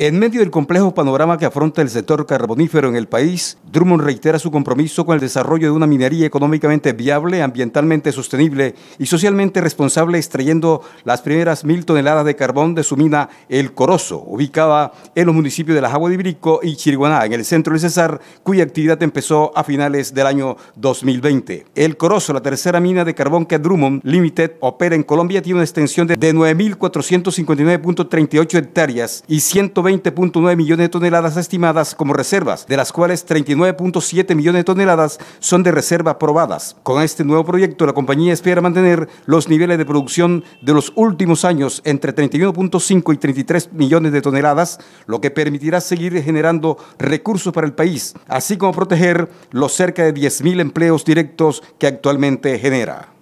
En medio del complejo panorama que afronta el sector carbonífero en el país, Drummond reitera su compromiso con el desarrollo de una minería económicamente viable, ambientalmente sostenible y socialmente responsable, extrayendo las primeras mil toneladas de carbón de su mina El Corozo, ubicada en los municipios de La Jagua de Ibirico y Chiriguaná, en el centro del Cesar, cuya actividad empezó a finales del año 2020. El Corozo, la tercera mina de carbón que Drummond Limited opera en Colombia, tiene una extensión de 9.459.38 hectáreas y 120.9 millones de toneladas estimadas como reservas, de las cuales 39 9.7 millones de toneladas son de reserva aprobadas. Con este nuevo proyecto, la compañía espera mantener los niveles de producción de los últimos años entre 31.5 y 33 millones de toneladas, lo que permitirá seguir generando recursos para el país, así como proteger los cerca de 10.000 empleos directos que actualmente genera.